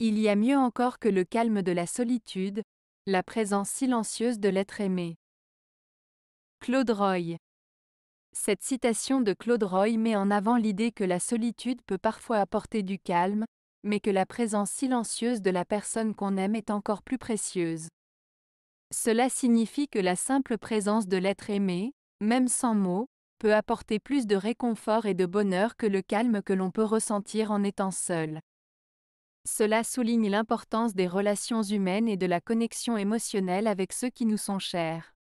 Il y a mieux encore que le calme de la solitude, la présence silencieuse de l'être aimé. Claude Roy Cette citation de Claude Roy met en avant l'idée que la solitude peut parfois apporter du calme, mais que la présence silencieuse de la personne qu'on aime est encore plus précieuse. Cela signifie que la simple présence de l'être aimé, même sans mots, peut apporter plus de réconfort et de bonheur que le calme que l'on peut ressentir en étant seul. Cela souligne l'importance des relations humaines et de la connexion émotionnelle avec ceux qui nous sont chers.